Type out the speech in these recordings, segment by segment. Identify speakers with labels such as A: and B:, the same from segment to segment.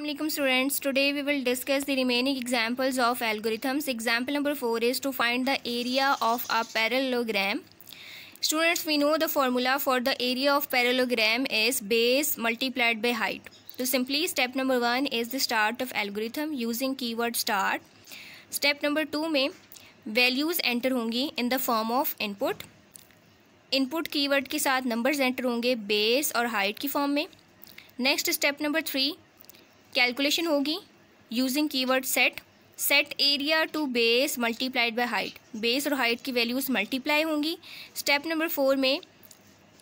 A: Allah students today we will discuss the remaining examples of algorithms example number four is to find the area of a parallelogram students we know the formula for the area of parallelogram is base multiplied by height तो simply step number one is the start of algorithm using key start step number two में values enter होंगी in the form of input input key के साथ numbers enter होंगे base और height की form में next step number three calculation होगी using keyword set set area to base multiplied by height base और हाइट की वैल्यूज़ मल्टीप्लाई होंगी स्टेप नंबर फोर में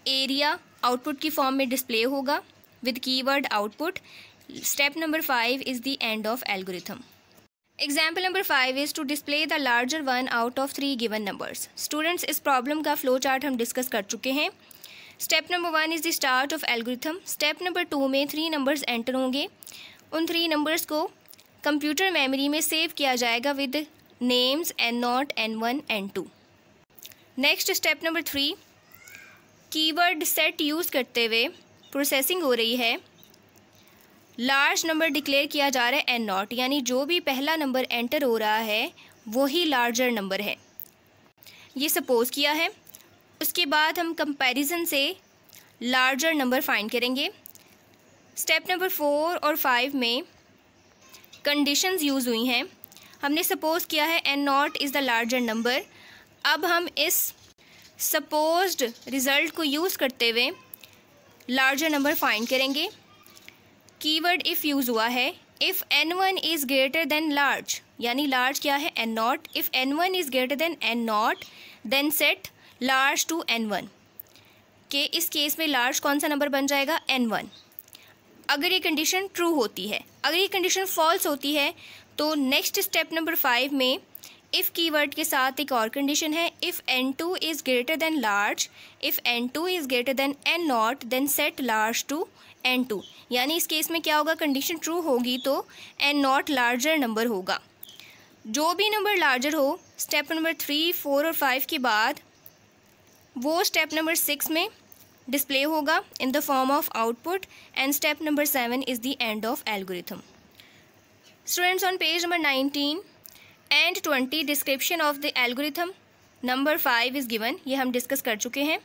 A: एरिया आउटपुट की फॉर्म में डिस्प्ले होगा with keyword output step number five is the end of algorithm example number five is to display the larger one out of three given numbers students इस problem का flow chart हम discuss कर चुके हैं step number one is the start of algorithm step number two में three numbers enter होंगे उन three numbers को कंप्यूटर मेमोरी में सेव किया जाएगा with names N nought N one N two next step number three keyword set use करते हुए processing हो रही है लार्ज नंबर डिक्लेयर किया जा रहा है एन नॉट यानी जो भी पहला नंबर एंटर हो रहा है वो ही लार्जर नंबर है ये सपोज़ किया है उसके बाद हम कंपैरिजन से लार्जर नंबर फाइंड करेंगे स्टेप नंबर फोर और फाइव में कंडीशंस यूज़ हुई हैं हमने सपोज़ किया है N nought is the larger number अब हम इस सपोज्ड रिज़ल्ट को यूज़ करते हुए लार्जर नंबर फाइंड करेंगे कीवर्ड इफ़ यूज़ हुआ है if N one is greater than large यानी लार्ज क्या है N nought if N one is greater than N nought then set large to N one के इस केस में large कौन सा नंबर बन जाएगा एन वन अगर ये कंडीशन ट्रू होती है अगर ये कंडीशन फॉल्स होती है तो नेक्स्ट स्टेप नंबर फाइव में इफ़ कीवर्ड के साथ एक और कंडीशन है if N two is greater than large if N two is greater than N nought then set large to N two यानी इस केस में क्या होगा कंडीशन ट्रू होगी तो एन नॉट लार्जर नंबर होगा जो भी नंबर लार्जर हो स्टेप नंबर थ्री फोर और फाइव के बाद वो स्टेप नंबर सिक्स में डिस्प्ले होगा in the form of output and step number seven is the end of algorithm students on page number nineteen and twenty description of the algorithm number five is given ये हम discuss कर चुके हैं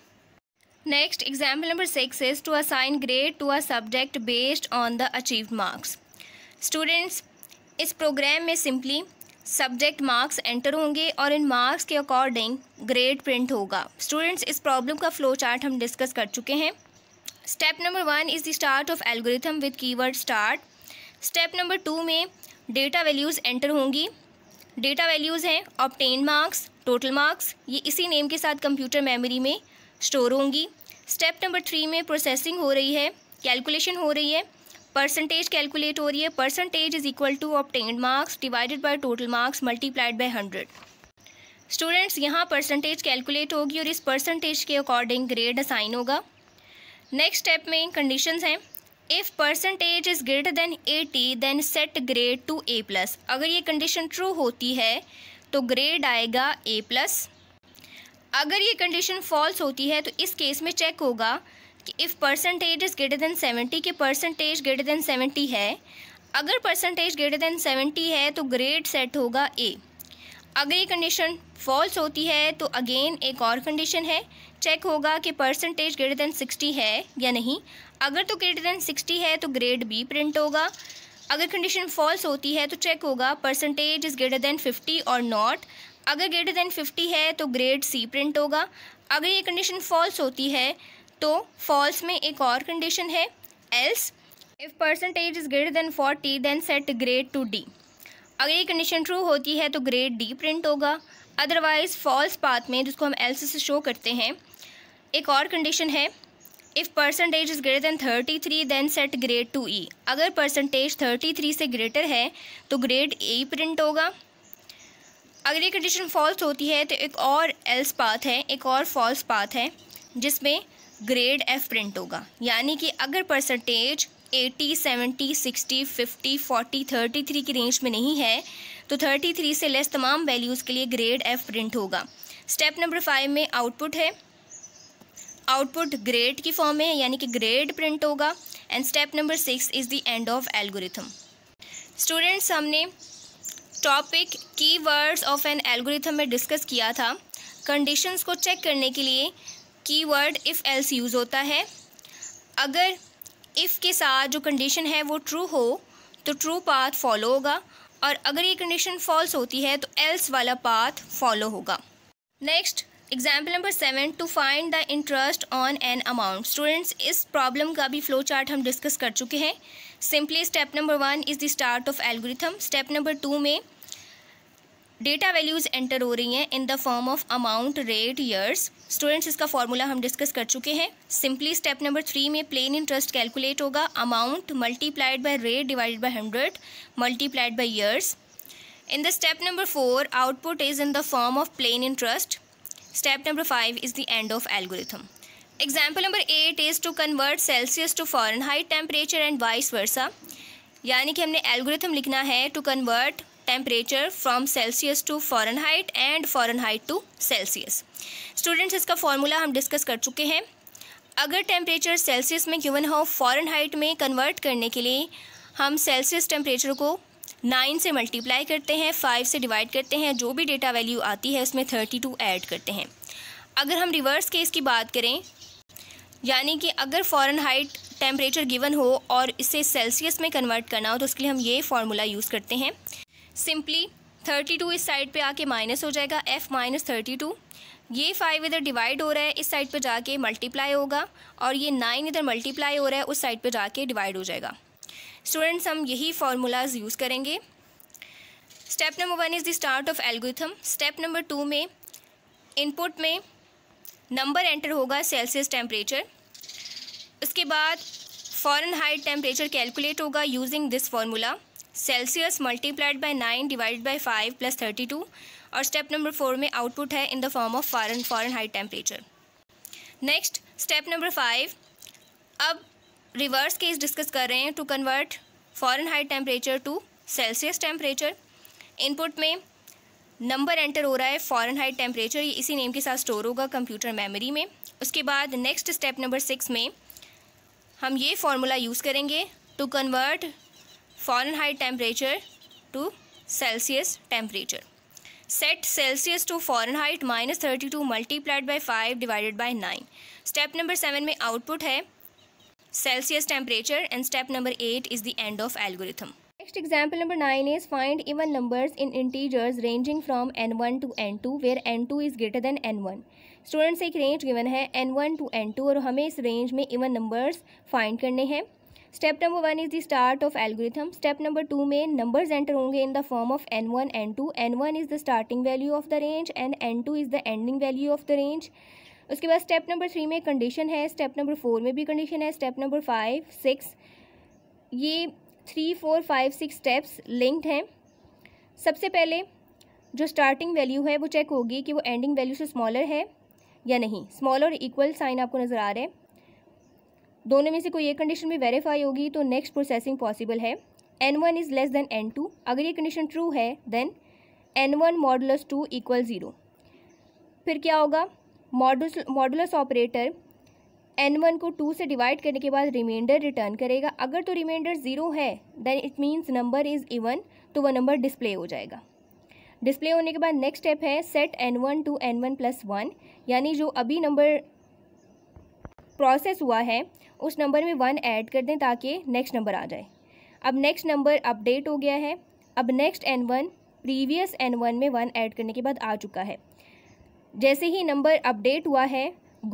A: next example number six is to assign grade to a subject based on the achieve marks students इस program में simply subject marks enter होंगे और इन मार्क्स के अकॉर्डिंग ग्रेड प्रिंट होगा स्टूडेंट्स इस प्रॉब्लम का फ्लो चार्ट हम डिस्कस कर चुके हैं step number one is the start of algorithm with keyword start step number two में डेटा वैल्यूज़ एंटर होंगी डेटा वैल्यूज़ हैं ऑप्टेन मार्क्स टोटल मार्क्स ये इसी नेम के साथ कंप्यूटर मेमोरी में स्टोर होंगी स्टेप नंबर थ्री में प्रोसेसिंग हो रही है कैलकुलेशन हो रही है परसेंटेज कैलकुलेट हो रही है percentage is equal to obtained marks divided by total marks multiplied by hundred students यहाँ परसेंटेज कैलकुलेट होगी और इस परसेंटेज के अकॉर्डिंग ग्रेड असाइन होगा नेक्स्ट स्टेप में कंडीशन हैं if percentage is greater than eighty then set grade to A plus अगर ये कंडीशन ट्रू होती है तो ग्रेड आएगा ए प्लस अगर ये कंडीशन फॉल्स होती है तो इस केस में चेक होगा कि if percentage is greater than seventy के परसेंटेज ग्रेटर देन सेवेंटी है अगर परसेंटेज ग्रेटर देन सेवेंटी है तो ग्रेड सेट होगा ए अगर ये कंडीशन फॉल्स होती है तो अगेन एक और कंडीशन है चेक होगा कि परसेंटेज ग्रेटर देन सिक्सटी है या नहीं अगर तो ग्रेटर देन सिक्सटी है तो ग्रेड बी प्रिंट होगा अगर कंडीशन फॉल्स होती है तो चेक होगा percentage is greater than fifty और नॉट अगर ग्रेटर देन फिफ्टी है तो ग्रेड सी प्रिंट होगा अगर ये कंडीशन फॉल्स होती है तो फॉल्स में एक और कंडीशन है else if percentage is greater than forty then set grade to D अगर ये कंडीशन ट्रू होती है तो ग्रेड डी प्रिंट होगा अदरवाइज़ फॉल्स पाथ में जिसको हम एल्स से शो करते हैं एक और कंडीशन है if percentage is greater than thirty three then set grade to E अगर परसेंटेज थर्टी थ्री से ग्रेटर है तो ग्रेड ए प्रिंट होगा अगर ये कंडीशन फॉल्स होती है तो एक और एल्स पाथ है एक और फॉल्स पाथ है जिसमें ग्रेड एफ प्रिंट होगा यानी कि अगर परसेंटेज 80, 70, 60, 50, 40, 33 की रेंज में नहीं है तो 33 से लेस तमाम वैल्यूज़ के लिए ग्रेड एफ प्रिंट होगा स्टेप नंबर फाइव में आउटपुट है आउटपुट ग्रेड की फॉर्म में है यानी कि ग्रेड प्रिंट होगा and step number six is the end of algorithm students हमने topic keywords of an algorithm में डिस्कस किया था कंडीशंस को चेक करने के लिए कीवर्ड इफ़ एल्स यूज़ होता है अगर इफ़ के साथ जो कंडीशन है वो ट्रू हो तो ट्रू पाथ फॉलो होगा और अगर ये कंडीशन फॉल्स होती है तो एल्स वाला पाथ फॉलो होगा next example number seven to find the interest on an amount students इस प्रॉब्लम का भी फ्लो चार्ट हम डिस्कस कर चुके हैं simply step number one is the start of algorithm step number two में डेटा वैल्यूज एंटर हो रही हैं in the form of amount rate years students इसका फॉर्मूला हम डिस्कस कर चुके हैं सिंपली स्टेप नंबर थ्री में प्लेन इंटरेस्ट कैलकुलेट होगा amount multiplied by rate divide by hundred multiplied by years in the step number four output is in the form of plain interest step number five is the end of algorithm example number eight is to convert Celsius to Fahrenheit temperature and vice versa यानी कि हमने algorithm लिखना है to convert temperature from Celsius to Fahrenheit and हाइट to Celsius students इसका formula हम discuss कर चुके हैं अगर टेम्परेचर सेल्सियस में गिवन हो फॉरन हाइट में कन्वर्ट करने के लिए हम सेल्सियस टेम्परेचर को नाइन से मल्टीप्लाई करते हैं फाइव से डिवाइड करते हैं जो भी डेटा वैल्यू आती है उसमें थर्टी टू ऐड करते हैं अगर हम रिवर्स केस की बात करें यानी कि अगर फॉरन हाइट टेम्परेचर गिवन हो और इसे सेल्सियस में कन्वर्ट करना हो तो उसके लिए हम ये फार्मूला यूज़ करते हैं सिंपली थर्टी टू इस साइड पे आके माइनस हो जाएगा एफ़ माइनस थर्टी टू ये फाइव इधर डिवाइड हो रहा है इस साइड पे जाके मल्टीप्लाई होगा और ये नाइन इधर मल्टीप्लाई हो रहा है उस साइड पे जाके डिवाइड हो जाएगा स्टूडेंट्स हम यही फार्मूलाज यूज़ करेंगे step number one is the start of algorithm step number two में इनपुट में नंबर एंटर होगा सेल्सियस टेम्परेचर उसके बाद फॉरन हाइट टेम्परेचर कैलकुलेट होगा using this formula Celsius multiplied by nine divide by five plus thirty two और step number four में output है in the form of Fahrenheit Fahrenheit temperature next step number five अब reverse case discuss कर रहे हैं to convert Fahrenheit temperature to Celsius temperature input में number enter हो रहा है फॉरन हाई टेम्परेचर ये इसी नेम के साथ स्टोर होगा कंप्यूटर मेमोरी में उसके बाद नेक्स्ट स्टेप नंबर सिक्स में हम ये फार्मूला यूज़ करेंगे to convert foreign height temperature to Celsius temperature set celsius to fahrenheit minus thirty two multiplied by five divided by nine step number seven में output है celsius temperature and step number eight is the end of algorithm next example number nine is find even number in integers ranging from n one to N two where n two is greater than N one students एक range given है n one to N two और हमें इस range में even numbers find करने हैं step number one is the start of algorithm step number two में numbers enter होंगे in the form of n one N two N one is the starting value of the range and n two is the ending value of the range उसके बाद step number three में condition है step number four में भी condition है step number five six ये three four five six steps linked हैं सबसे पहले जो स्टार्टिंग वैल्यू है वो चेक होगी कि वो एंडिंग वैल्यू से स्मॉलर है या नहीं स्मॉलर इक्वल साइन आपको नज़र आ रहा है दोनों में से कोई एक कंडीशन भी वेरीफाई होगी तो नेक्स्ट प्रोसेसिंग पॉसिबल है n one is less than n two अगर ये कंडीशन ट्रू है then n one modulus two equal zero फिर क्या होगा modulus modulus operator n one को टू से डिवाइड करने के बाद रिमाइंडर रिटर्न करेगा अगर तो रिमाइंडर ज़ीरो है then it means number is even तो वह नंबर डिस्प्ले हो जाएगा डिस्प्ले होने के बाद नेक्स्ट स्टेप है set n one to N one plus one यानी जो अभी नंबर प्रोसेस हुआ है उस नंबर में वन ऐड कर दें ताकि नेक्स्ट नंबर आ जाए अब नेक्स्ट नंबर अपडेट हो गया है अब next n one previous n one में वन ऐड करने के बाद आ चुका है जैसे ही नंबर अपडेट हुआ है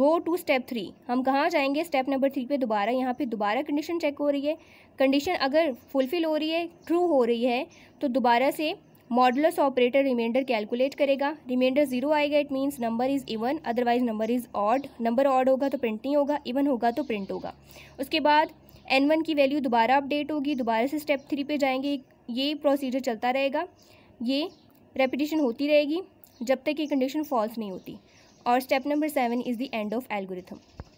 A: गो टू स्टेप थ्री हम कहाँ जाएंगे स्टेप नंबर थ्री पे दोबारा यहाँ पे दोबारा कंडीशन चेक हो रही है कंडीशन अगर फुलफ़िल हो रही है ट्रू हो रही है तो दोबारा से मॉडलस ऑपरेटर रिमाइंडर कैलकुलेट करेगा रिमाइंडर जीरो आएगा it means number is even otherwise number is odd number odd होगा तो प्रिंट नहीं होगा इवन होगा तो प्रिंट होगा उसके बाद एन वन की वैल्यू दोबारा अपडेट होगी दोबारा से स्टेप थ्री पे जाएंगे ये प्रोसीजर चलता रहेगा ये रेपिटेशन होती रहेगी जब तक ये कंडीशन फॉल्स नहीं होती और step number seven is the end of algorithm